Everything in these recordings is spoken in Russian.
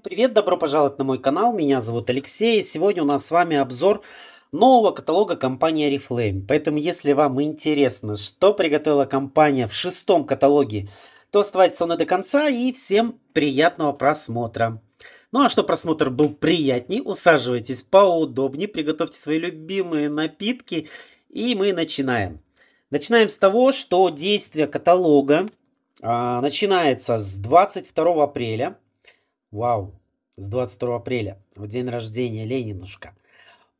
Привет, добро пожаловать на мой канал, меня зовут Алексей, и сегодня у нас с вами обзор нового каталога компании Reflame. Поэтому, если вам интересно, что приготовила компания в шестом каталоге, то оставайтесь со мной до конца и всем приятного просмотра. Ну а чтобы просмотр был приятней, усаживайтесь поудобнее, приготовьте свои любимые напитки и мы начинаем. Начинаем с того, что действие каталога а, начинается с 22 апреля Вау. С 22 апреля, в день рождения Ленинушка.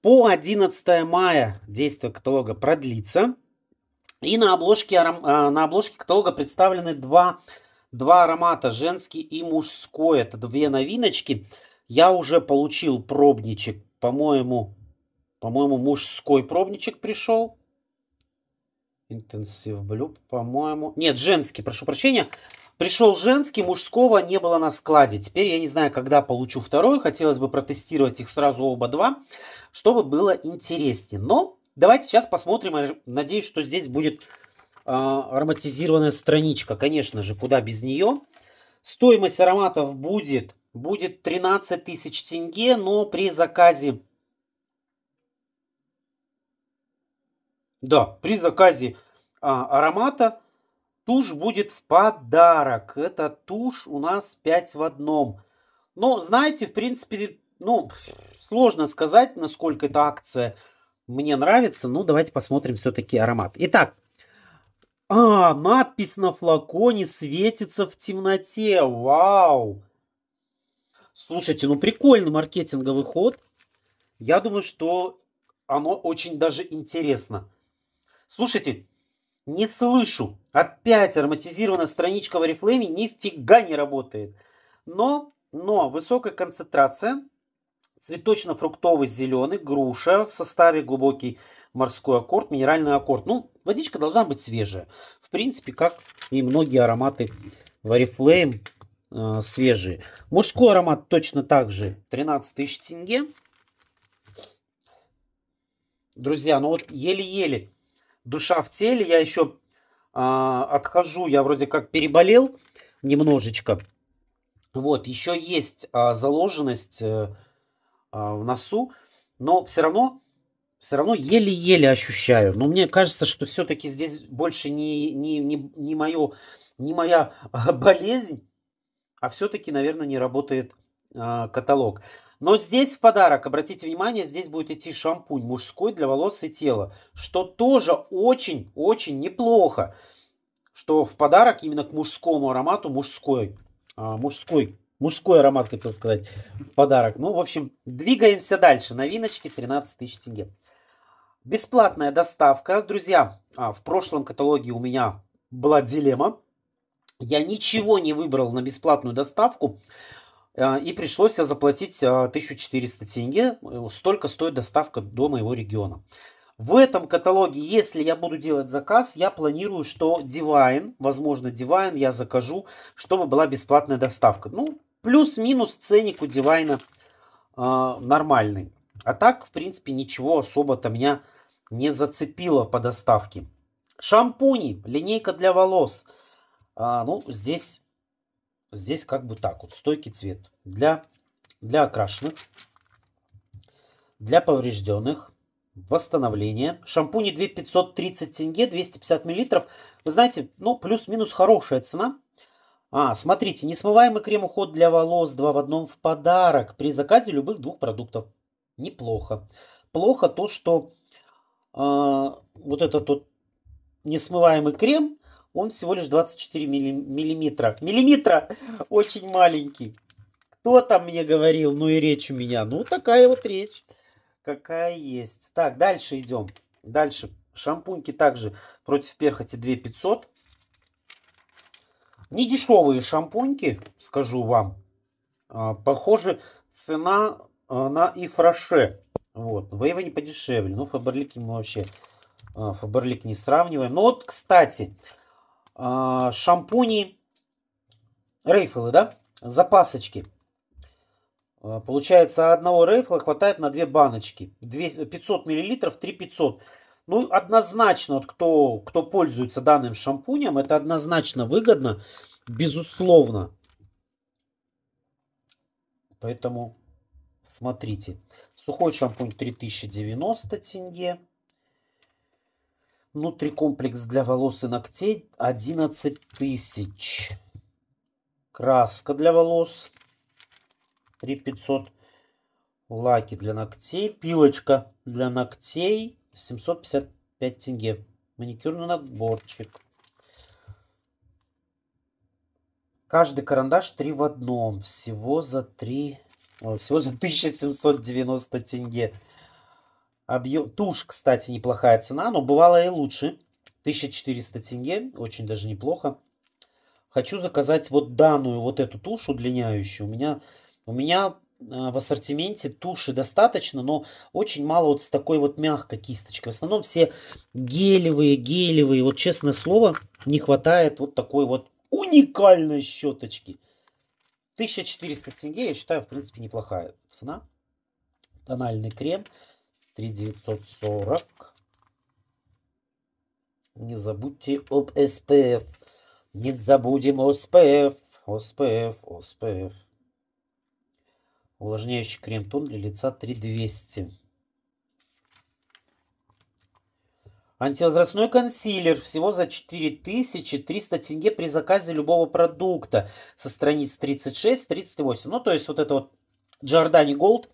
По 11 мая действие каталога продлится. И на обложке, а, на обложке каталога представлены два, два аромата, женский и мужской. Это две новиночки. Я уже получил пробничек, по-моему, по-моему, мужской пробничек пришел. Интенсив блюб, по-моему. Нет, женский, прошу прощения. Пришел женский, мужского не было на складе. Теперь я не знаю, когда получу второй. Хотелось бы протестировать их сразу оба два, чтобы было интереснее. Но давайте сейчас посмотрим. Надеюсь, что здесь будет э, ароматизированная страничка. Конечно же, куда без нее. Стоимость ароматов будет, будет 13 тысяч тенге, но при заказе... Да, при заказе а, аромата Тушь будет в подарок. Это тушь у нас 5 в одном. Но, ну, знаете, в принципе, ну, сложно сказать, насколько эта акция мне нравится. Ну, давайте посмотрим все-таки аромат. Итак, а, надпись на флаконе светится в темноте. Вау! Слушайте, ну прикольный маркетинговый ход. Я думаю, что оно очень даже интересно. Слушайте, не слышу. Опять ароматизированная страничка в Oriflame нифига не работает. Но, но высокая концентрация. Цветочно-фруктовый зеленый, груша в составе глубокий морской аккорд, минеральный аккорд. Ну, водичка должна быть свежая. В принципе, как и многие ароматы в Oriflame э, свежие. Мужской аромат точно так же. 13 тысяч тенге. Друзья, ну вот еле-еле душа в теле. Я еще э, а, отхожу, я вроде как переболел немножечко. Вот, еще есть э, заложенность э, э, в носу, но все равно, все равно еле-еле ощущаю. Но мне кажется, что все-таки здесь больше не, не, не, не, мое, не моя болезнь, а все-таки, наверное, не работает э, каталог. Но здесь в подарок, обратите внимание, здесь будет идти шампунь мужской для волос и тела, что тоже очень-очень неплохо, что в подарок именно к мужскому аромату мужской, а, мужской, мужской аромат, хотел сказать, подарок. Ну, в общем, двигаемся дальше. Новиночки 13 тысяч тенге. Бесплатная доставка. Друзья, а, в прошлом каталоге у меня была дилемма. Я ничего не выбрал на бесплатную доставку, Э, и пришлось заплатить 1400 э, тенге. Э, столько стоит доставка до моего региона. В этом каталоге, если я буду делать заказ, я планирую, что Divine, возможно, Divine я закажу, чтобы была бесплатная доставка. Ну, плюс-минус ценник у Divine э, нормальный. А так, в принципе, ничего особо-то меня не зацепило по доставке. Шампуни, линейка для волос. А, ну, здесь здесь как бы так вот, стойкий цвет для, для окрашенных, для поврежденных, восстановление. Шампуни 2530 тенге, 250 миллилитров. Вы знаете, ну, плюс-минус хорошая цена. А, смотрите, несмываемый крем-уход для волос 2 в одном в подарок при заказе любых двух продуктов. Неплохо. Плохо то, что э, вот этот вот несмываемый крем он всего лишь 24 милли, миллиметра. Миллиметра очень маленький. Кто там мне говорил? Ну и речь у меня. Ну, такая вот речь. Какая есть. Так, дальше идем. Дальше. Шампуньки также против перхоти 2500. Не дешевые шампуньки, скажу вам. А, похоже, цена а, на и фраше. Вот. В не подешевле. Ну, Фаберлики мы вообще а, Фаберлик не сравниваем. Но ну, вот, кстати, а, шампуни, рейфелы, да, запасочки. А, получается, одного рейфла хватает на две баночки. 500 мл, 3500. Ну, однозначно, вот кто, кто пользуется данным шампунем, это однозначно выгодно, безусловно. Поэтому смотрите. Сухой шампунь 3090 тенге. Нутрикомплекс для волос и ногтей 11 тысяч. Краска для волос 3500. Лаки для ногтей. Пилочка для ногтей 755 тенге. Маникюрный наборчик. Каждый карандаш 3 в одном. Всего за 3... Всего за 1790 тенге. Объем... Тушь, кстати, неплохая цена, но бывало и лучше. 1400 тенге, очень даже неплохо. Хочу заказать вот данную, вот эту тушь удлиняющую. У меня, у меня э, в ассортименте туши достаточно, но очень мало вот с такой вот мягкой кисточкой. В основном все гелевые, гелевые. Вот честное слово, не хватает вот такой вот уникальной щеточки. 1400 тенге, я считаю, в принципе, неплохая цена. Тональный крем. 3940. Не забудьте об SPF Не забудем SPF SPF SPF Увлажняющий крем-тон для лица 3200. Антивозрастной консилер всего за 4300 тенге при заказе любого продукта со страниц 36-38. Ну, то есть вот это вот Giordani Gold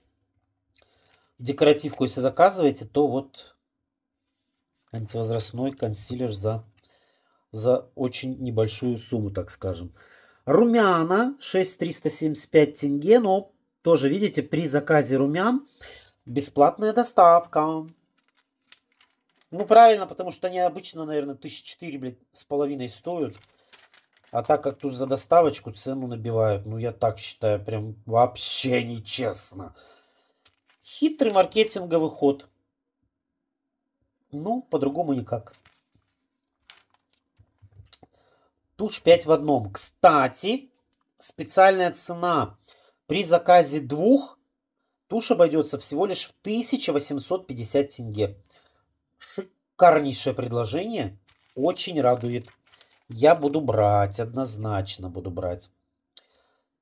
декоративку, если заказываете, то вот антивозрастной консилер за, за очень небольшую сумму, так скажем. Румяна 6375 тенге, но тоже, видите, при заказе румян бесплатная доставка. Ну, правильно, потому что они обычно, наверное, четыре блядь, с половиной стоят. А так как тут за доставочку цену набивают, ну, я так считаю, прям вообще нечестно. Хитрый маркетинговый ход. Ну, по-другому никак. Туш 5 в одном. Кстати, специальная цена при заказе двух туш обойдется всего лишь в 1850 тенге. Шикарнейшее предложение. Очень радует. Я буду брать, однозначно буду брать.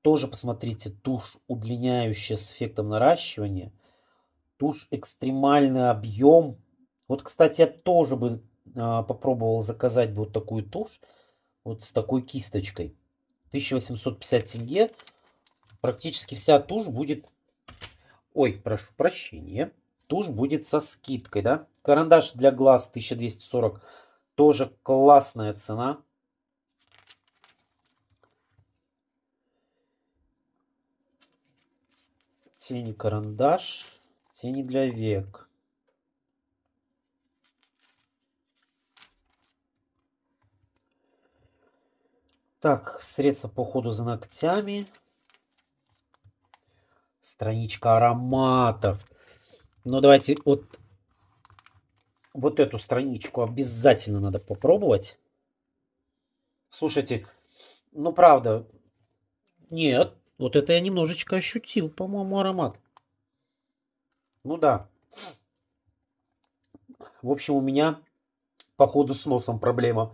Тоже посмотрите тушь, удлиняющая с эффектом наращивания – уж экстремальный объем. Вот, кстати, я тоже бы а, попробовал заказать бы вот такую тушь, вот с такой кисточкой. 1850 тенге. Практически вся тушь будет... Ой, прошу прощения. Тушь будет со скидкой, да? Карандаш для глаз 1240. Тоже классная цена. Синий карандаш. Тени для век. Так, средства по ходу за ногтями. Страничка ароматов. Ну, давайте вот, вот эту страничку обязательно надо попробовать. Слушайте, ну, правда, нет, вот это я немножечко ощутил, по-моему, аромат. Ну да. В общем, у меня походу с носом проблема.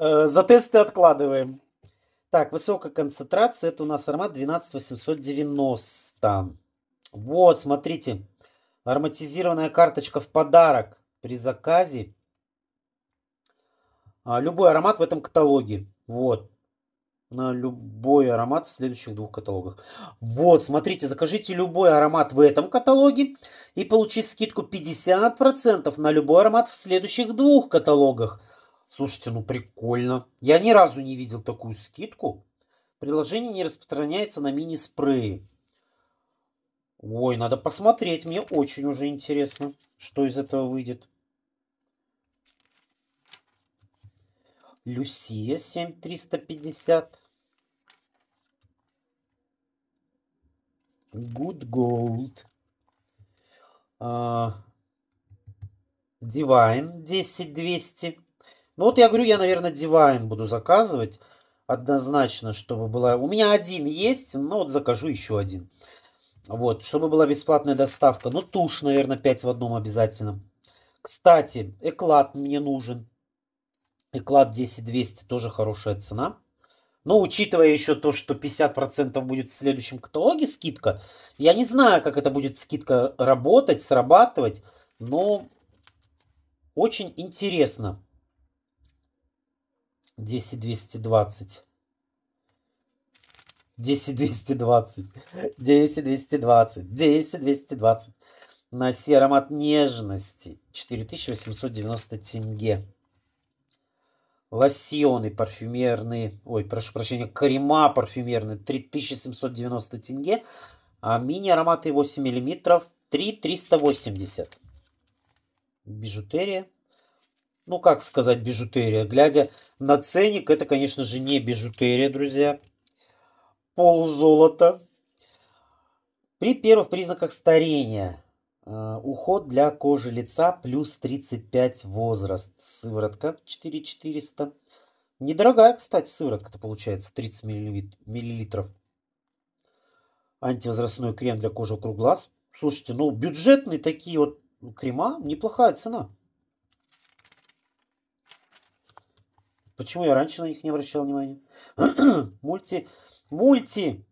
Э, за тесты откладываем. Так, высокая концентрация. Это у нас аромат 12890. Вот, смотрите. Ароматизированная карточка в подарок при заказе. А, любой аромат в этом каталоге. Вот на любой аромат в следующих двух каталогах. Вот, смотрите, закажите любой аромат в этом каталоге и получите скидку 50% на любой аромат в следующих двух каталогах. Слушайте, ну прикольно. Я ни разу не видел такую скидку. Приложение не распространяется на мини-спреи. Ой, надо посмотреть. Мне очень уже интересно, что из этого выйдет. Люсия 7350. Good Gold. А, Divine 10200. Ну вот я говорю, я, наверное, Divine буду заказывать. Однозначно, чтобы была... У меня один есть, но вот закажу еще один. Вот, чтобы была бесплатная доставка. Ну, тушь, наверное, 5 в одном обязательно. Кстати, эклат мне нужен. Эклат 10200 тоже хорошая цена. Но учитывая еще то, что 50% будет в следующем каталоге скидка, я не знаю, как это будет скидка работать, срабатывать, но очень интересно. 10 220. 10 220. 10 220. 10 220. На сером от нежности. 4890 тенге лосьоны парфюмерные, ой, прошу прощения, крема парфюмерные 3790 тенге, а мини-ароматы 8 мм 3380. Бижутерия. Ну, как сказать бижутерия? Глядя на ценник, это, конечно же, не бижутерия, друзья. Ползолото. При первых признаках старения Э, уход для кожи лица плюс 35 возраст. Сыворотка 4400. Недорогая, кстати, сыворотка-то получается 30 миллилитров. Антивозрастной крем для кожи вокруг глаз. Слушайте, ну бюджетные такие вот крема, неплохая цена. Почему я раньше на них не обращал внимания? Мульти, мульти,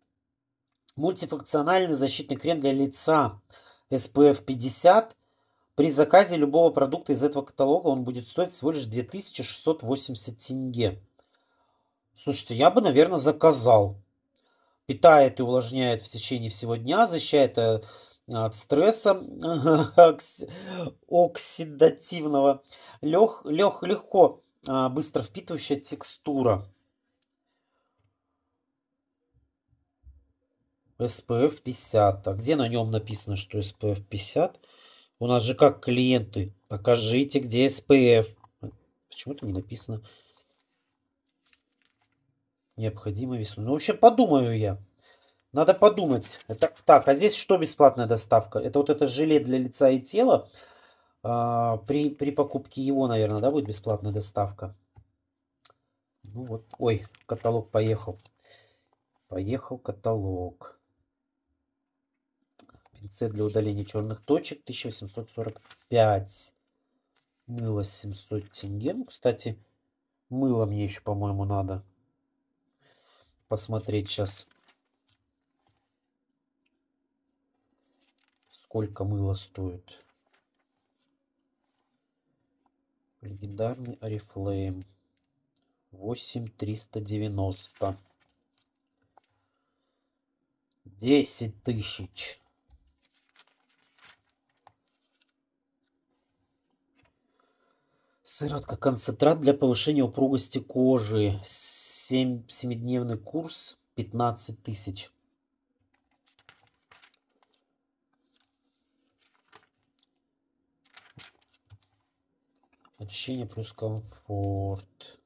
мультифункциональный защитный крем для лица. SPF 50. При заказе любого продукта из этого каталога он будет стоить всего лишь 2680 тенге. Слушайте, я бы, наверное, заказал. Питает и увлажняет в течение всего дня, защищает э, от стресса оксидативного. Лег, лег, легко, а, быстро впитывающая текстура. SPF 50. А где на нем написано, что SPF 50? У нас же как клиенты. Покажите, где SPF. А почему-то не написано. Необходимо весну. Ну, в общем, подумаю я. Надо подумать. Это, так, а здесь что бесплатная доставка? Это вот это желе для лица и тела. А, при, при покупке его, наверное, да, будет бесплатная доставка. Ну вот, ой, каталог поехал. Поехал каталог. Пинцет для удаления черных точек 1845. Мыло 700 тенге. Ну, кстати, мыло мне еще, по-моему, надо посмотреть сейчас. Сколько мыло стоит. Легендарный Арифлейм. 8390. 10 тысяч. Сыротка концентрат для повышения упругости кожи. 7, 7-дневный курс 15 тысяч. Очищение плюс комфорт.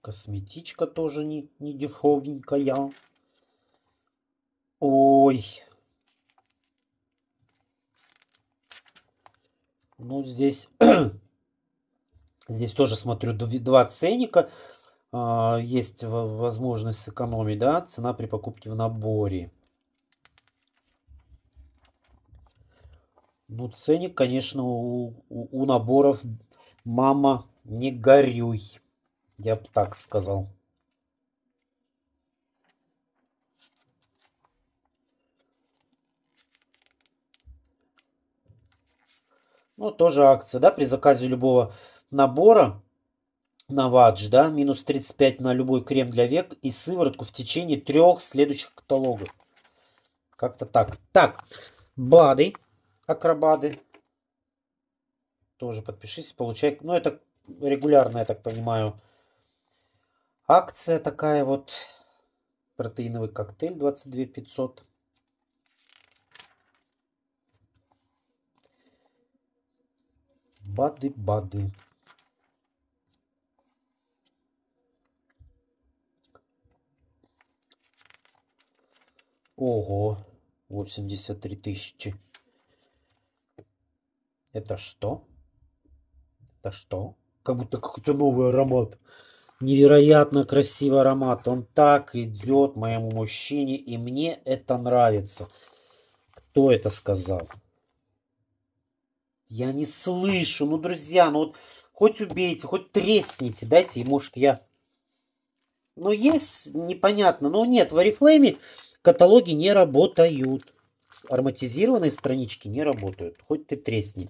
Косметичка тоже не, не дешевенькая. Ой, Ну, здесь, здесь тоже смотрю два ценника. А, есть возможность сэкономить, да, цена при покупке в наборе. Ну, ценник, конечно, у, у, у наборов мама не горюй. Я бы так сказал. Ну, тоже акция, да, при заказе любого набора на ватч, да, минус 35 на любой крем для век и сыворотку в течение трех следующих каталогов. Как-то так. Так, БАДы, акробады. Тоже подпишись, получай. Ну, это регулярно, я так понимаю. Акция такая вот. Протеиновый коктейль 22 500. Бади-бади. Ого, 83 тысячи. Это что? Это что? Как будто какой-то новый аромат. Невероятно красивый аромат. Он так идет моему мужчине, и мне это нравится. Кто это сказал? Я не слышу. Ну, друзья, ну вот хоть убейте, хоть тресните, дайте, и может я... Но есть, непонятно. Но ну, нет, в Арифлейме каталоги не работают. Ароматизированные странички не работают. Хоть ты тресни.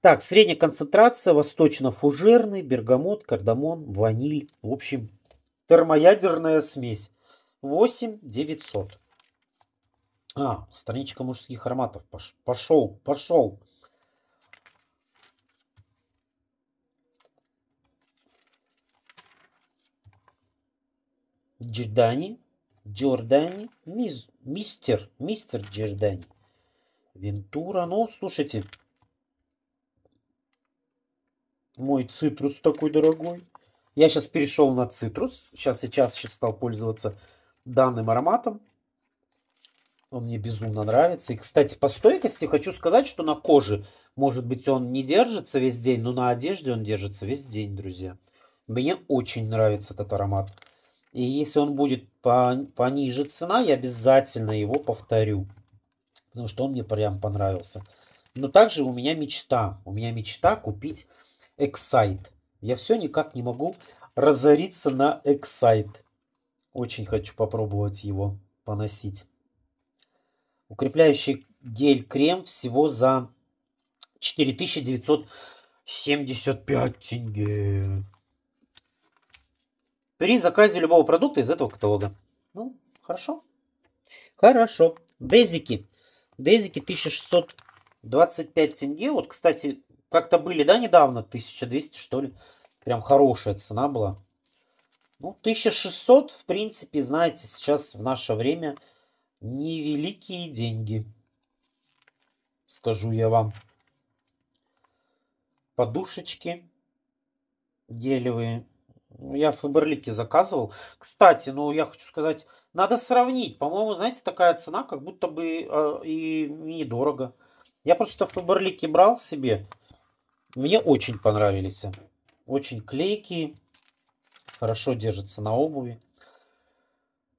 Так, средняя концентрация восточно-фужерный, бергамот, кардамон, ваниль. В общем, термоядерная смесь. 8 900. А, страничка мужских ароматов. Пошел, пошел. Джордані, Джордани, мис, мистер, мистер Джордани. Вентура, ну, слушайте, мой цитрус такой дорогой. Я сейчас перешел на цитрус, сейчас сейчас сейчас стал пользоваться данным ароматом. Он мне безумно нравится. И, кстати, по стойкости хочу сказать, что на коже, может быть, он не держится весь день, но на одежде он держится весь день, друзья. Мне очень нравится этот аромат. И если он будет пониже цена, я обязательно его повторю. Потому что он мне прям понравился. Но также у меня мечта. У меня мечта купить Excite. Я все никак не могу разориться на Excite. Очень хочу попробовать его поносить. Укрепляющий гель-крем всего за 4975 тенге при заказе любого продукта из этого каталога. Ну, хорошо. Хорошо. Дезики. Дезики 1625 тенге. Вот, кстати, как-то были, да, недавно 1200, что ли. Прям хорошая цена была. Ну, 1600, в принципе, знаете, сейчас в наше время невеликие деньги. Скажу я вам. Подушечки гелевые ну, я Фаберлики заказывал. Кстати, ну я хочу сказать, надо сравнить. По-моему, знаете, такая цена как будто бы э, и недорого. Я просто Фаберлики брал себе. Мне очень понравились. Очень клейкие. Хорошо держатся на обуви.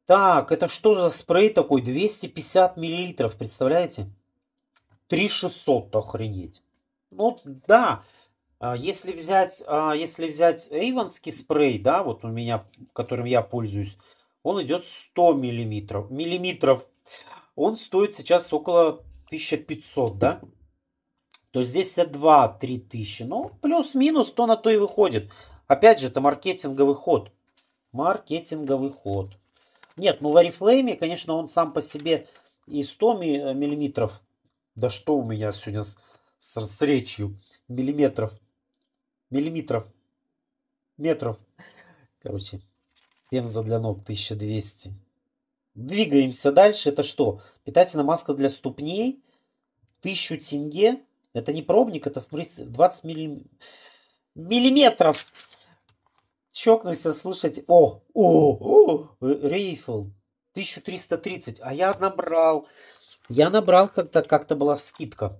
Так, это что за спрей такой? 250 миллилитров, представляете? 3600, охренеть. Ну да, а, если взять, а, если взять эйвонский спрей, да, вот у меня, которым я пользуюсь, он идет 100 миллиметров. миллиметров. Он стоит сейчас около 1500, да? То есть здесь 2-3 тысячи. Ну, плюс-минус, то на то и выходит. Опять же, это маркетинговый ход. Маркетинговый ход. Нет, ну в Арифлейме, конечно, он сам по себе и 100 миллиметров. Да что у меня сегодня с, с, с речью? Миллиметров миллиметров, метров. Короче, пемза для ног 1200. Двигаемся дальше. Это что? Питательная маска для ступней. 1000 тенге. Это не пробник, это в 20 милли... миллиметров. Чокнулся слушать. О, о, о, рейфл. 1330. А я набрал. Я набрал, когда как-то была скидка.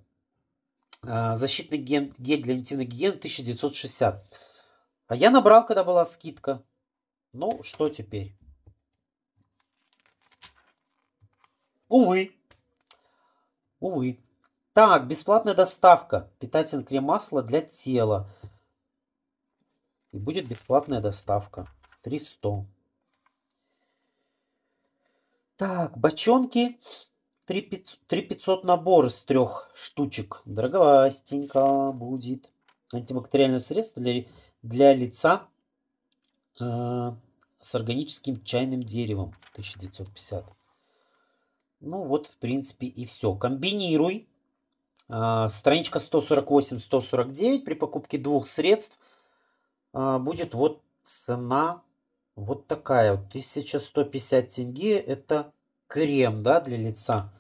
А, защитный гель для интимной гигиены 1960. А я набрал, когда была скидка. Ну, что теперь? Увы. Увы. Так, бесплатная доставка. Питательный крем масла для тела. И будет бесплатная доставка. 300. Так, бочонки 3500 набор из трех штучек. Дороговастенько будет. Антибактериальное средство для, для лица э, с органическим чайным деревом. 1950. Ну вот, в принципе, и все. Комбинируй. Э, страничка 148-149. При покупке двух средств э, будет вот цена вот такая. 1150 тенге. Это крем, да, для лица.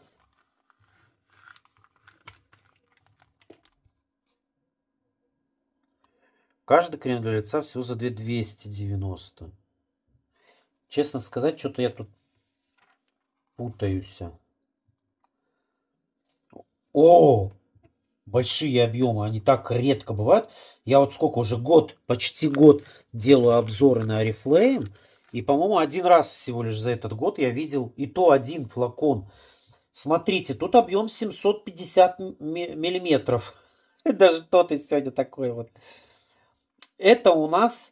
Каждый крем для лица всего за 2290. Честно сказать, что-то я тут путаюсь. О, большие объемы, они так редко бывают. Я вот сколько уже год, почти год делаю обзоры на Oriflame. И, по-моему, один раз всего лишь за этот год я видел и то один флакон. Смотрите, тут объем 750 миллиметров. Даже что-то сегодня такое вот. Это у нас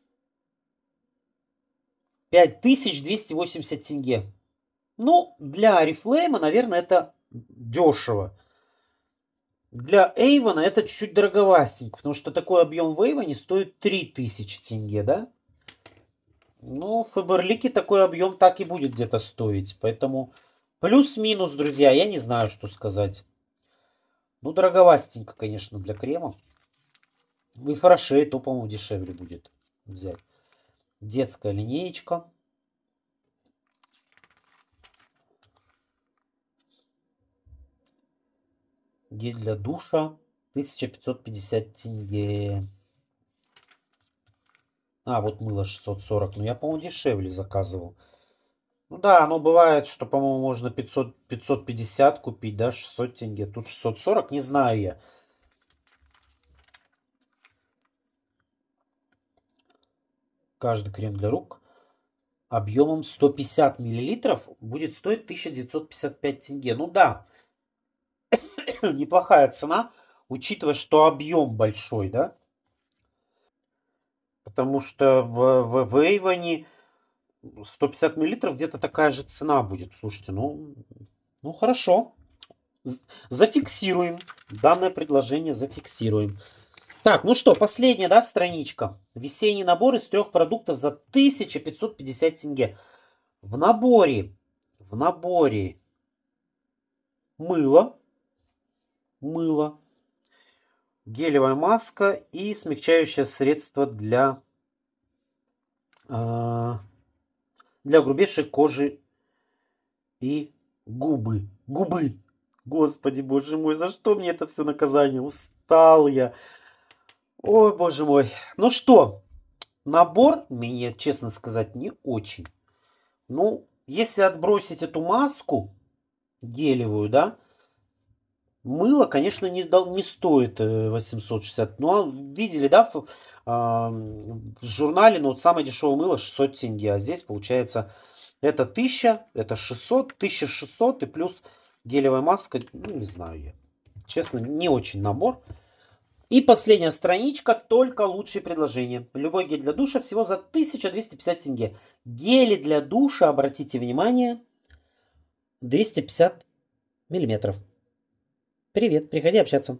5280 тенге. Ну, для Арифлейма, наверное, это дешево. Для Эйвона это чуть-чуть дороговастенько, потому что такой объем Вейва не стоит 3000 тенге, да? Ну, Фаберлики такой объем так и будет где-то стоить. Поэтому плюс-минус, друзья, я не знаю, что сказать. Ну, дороговастенько, конечно, для крема. И фарашей то, по-моему, дешевле будет взять. Детская линеечка. Гель для душа. 1550 тенге. А, вот мыло 640. Ну, я, по-моему, дешевле заказывал. Ну да, оно бывает, что, по-моему, можно 500, 550 купить, да, 600 тенге. Тут 640, не знаю я. Каждый крем для рук объемом 150 миллилитров будет стоить 1955 тенге. Ну да, неплохая цена, учитывая, что объем большой, да потому что в, в, в Эйвоне 150 миллилитров где-то такая же цена будет. Слушайте, ну, ну хорошо. Зафиксируем. Данное предложение зафиксируем. Так, ну что, последняя, да, страничка. Весенний набор из трех продуктов за 1550 тенге. В наборе, в наборе мыло, мыло, гелевая маска и смягчающее средство для а, для грубейшей кожи и губы. Губы! Господи, боже мой, за что мне это все наказание? Устал я. Ой, боже мой. Ну что, набор мне, честно сказать, не очень. Ну, если отбросить эту маску гелевую, да, Мыло, конечно, не, не стоит 860, э, но ну, а видели, да, в, а, в журнале, но ну, вот самое дешевое мыло 600 тенге, а здесь получается это 1000, это 600, 1600 и плюс гелевая маска, ну, не знаю я. Честно, не очень набор. И последняя страничка, только лучшие предложения. Любой гель для душа всего за 1250 тенге. Гели для душа, обратите внимание, 250 миллиметров. Привет, приходи общаться.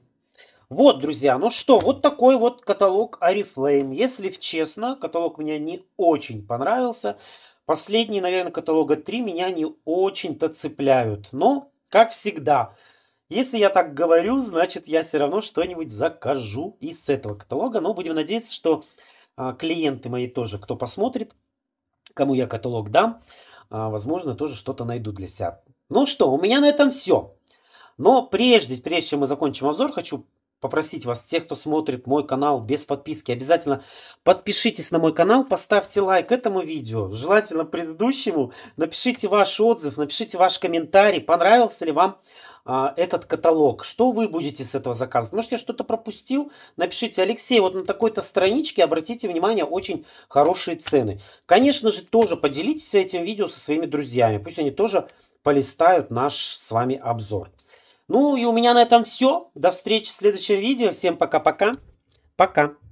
Вот, друзья, ну что, вот такой вот каталог Арифлейм. Если в честно, каталог мне не очень понравился. Последние, наверное, каталога 3 меня не очень-то цепляют. Но, как всегда, если я так говорю, значит я все равно что-нибудь закажу из этого каталога. Но будем надеяться, что а, клиенты мои тоже, кто посмотрит, кому я каталог дам, а, возможно, тоже что-то найду для себя. Ну что, у меня на этом все. Но прежде, прежде чем мы закончим обзор, хочу попросить вас, тех, кто смотрит мой канал без подписки, обязательно подпишитесь на мой канал, поставьте лайк этому видео, желательно предыдущему, напишите ваш отзыв, напишите ваш комментарий, понравился ли вам а, этот каталог, что вы будете с этого заказывать, может я что-то пропустил, напишите, Алексей, вот на такой-то страничке, обратите внимание, очень хорошие цены. Конечно же, тоже поделитесь этим видео со своими друзьями, пусть они тоже полистают наш с вами обзор. Ну и у меня на этом все. До встречи в следующем видео. Всем пока-пока. Пока. -пока. пока.